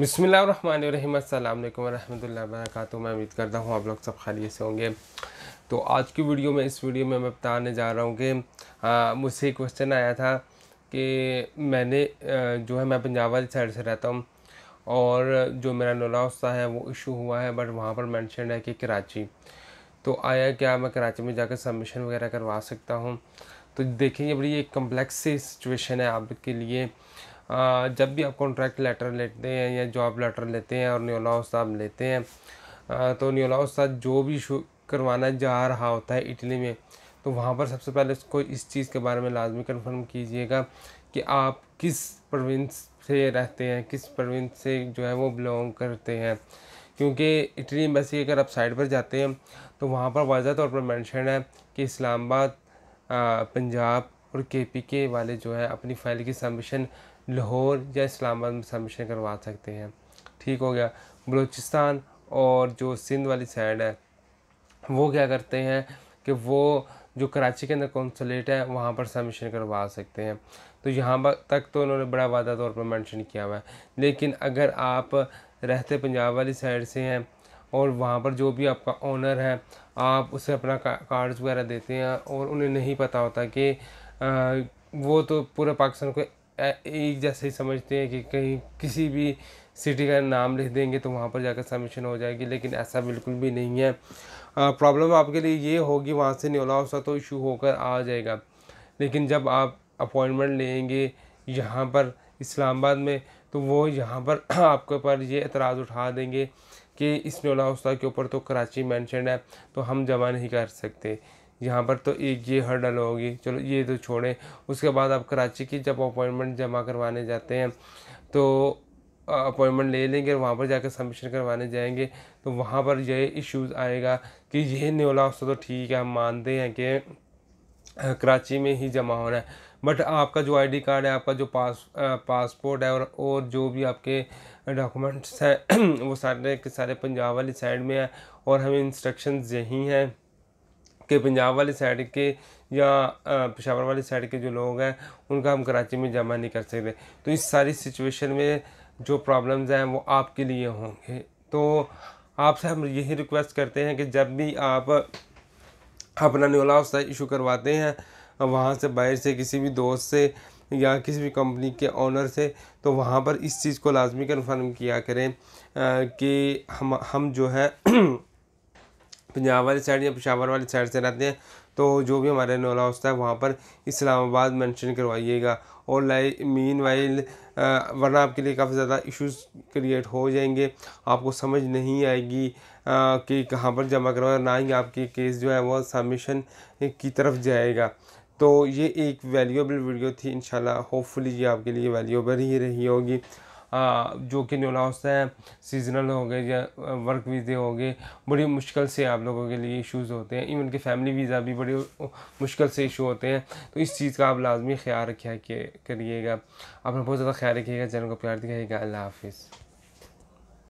बसमिल अल्लाम वरक मैं उम्मीद करता हूँ आप लोग सब खाली से होंगे तो आज की वीडियो में इस वीडियो में मैं बताने जा रहा हूँ कि मुझसे एक क्वेश्चन आया था कि मैंने आ, जो है मैं पंजाब वाली साइड से रहता हूँ और जो मेरा नोला हिस्सा है वो इशू हुआ है बट वहाँ पर मैंशन है कि कराची तो आया क्या मैं कराची में जाकर सबमिशन वगैरह करवा सकता हूँ तो देखेंगे बड़ी एक कम्प्लेक्स सिचुएशन है आपके लिए जब भी आप कॉन्ट्रैक्ट लेटर लेते हैं या जॉब लेटर लेते हैं और न्योला उस्ताद लेते हैं तो न्योला उस्ताद जो भी करवाना जा रहा होता है इटली में तो वहाँ पर सबसे पहले उसको इस चीज़ के बारे में लाजमी कन्फर्म कीजिएगा कि आप किस प्रोविंस से रहते हैं किस प्रोविंस से जो है वो बिलोंग करते हैं क्योंकि इटली एम्बेसी अगर आप साइड पर जाते हैं तो वहाँ पर वाजह तौर पर मैंशन है कि इस्लामाबाद पंजाब और के पी के वाले जो है अपनी फाइल की सबमिशन लाहौर या इस्लामाबाद में सबमिशन करवा सकते हैं ठीक हो गया बलूचिस्तान और जो सिंध वाली साइड है वो क्या करते हैं कि वो जो कराची के अंदर कौनसलेट है वहाँ पर सबमिशन करवा सकते हैं तो यहाँ तक तो उन्होंने बड़ा वादा तौर पर मेंशन किया हुआ है लेकिन अगर आप रहते पंजाब वाली साइड से हैं और वहाँ पर जो भी आपका ऑनर है आप उसे अपना कार्ड्स वगैरह देते हैं और उन्हें नहीं पता होता कि आ, वो तो पूरे पाकिस्तान को एक जैसे ही समझते हैं कि कहीं किसी भी सिटी का नाम लिख देंगे तो वहाँ पर जाकर सबमिशन हो जाएगी लेकिन ऐसा बिल्कुल भी नहीं है प्रॉब्लम आपके लिए ये होगी वहाँ से नियोला उसका तो इशू होकर आ जाएगा लेकिन जब आप अपॉइंटमेंट लेंगे यहाँ पर इस्लामाबाद में तो वो यहाँ पर आपके पर ये एतराज़ उठा देंगे कि इस न्योला उस्ता के ऊपर तो कराची मैंशन है तो हम जमा नहीं कर सकते यहाँ पर तो ये हर्डल होगी चलो ये तो छोड़ें उसके बाद आप कराची की जब अपॉइंटमेंट जमा करवाने जाते हैं तो अपॉइंटमेंट ले लेंगे और वहाँ पर जाकर सबमिशन करवाने जाएंगे तो वहाँ पर ये इश्यूज़ आएगा कि ये न्योला उससे तो ठीक है हम मानते हैं कि कराची में ही जमा होना है बट आपका जो आईडी कार्ड है आपका जो पास पासपोर्ट है और और जो भी आपके डॉक्यूमेंट्स हैं वो सारे के सारे पंजाब वाली साइड में है और हमें इंस्ट्रक्शंस यही हैं के पंजाब वाली साइड के या पेशावर वाली साइड के जो लोग हैं उनका हम कराची में जमा नहीं कर सकते तो इस सारी सिचुएशन में जो प्रॉब्लम्स हैं वो आपके लिए होंगे तो आपसे हम यही रिक्वेस्ट करते हैं कि जब भी आप अपना न्योला उस इशू करवाते हैं वहाँ से बाहर से किसी भी दोस्त से या किसी भी कंपनी के ऑनर से तो वहाँ पर इस चीज़ को लाजमी कन्फर्म किया करें कि हम हम जो है पंजाब वाली साइड या पिशावर वाली साइड से रहते हैं तो जो भी हमारे नोला होता है वहाँ पर इस्लामाबाद मेंशन करवाइएगा और लाई मीन वाइल वरना आपके लिए काफ़ी ज़्यादा इश्यूज क्रिएट हो जाएंगे आपको समझ नहीं आएगी आ, कि कहाँ पर जमा करवाए ना ही आपके केस जो है वह सबमिशन की तरफ जाएगा तो ये एक वैल्यूएबल वीडियो थी इन होपफुली ये आपके लिए वैल्यूएबल ही रही होगी जो कि न्यू लॉस है सीजनल हो गए या वर्क वीज़े हो गए बड़ी मुश्किल से आप लोगों के लिए इश्यूज़ होते हैं इवन के फैमिली वीज़ा भी बड़े मुश्किल से इशू होते हैं तो इस चीज़ का आप लाजमी ख्याल रखा करिएगा आपने बहुत ज़्यादा ख्याल रखिएगा चैनल को प्यार दिखाइएगा अल्लाह हाफिज़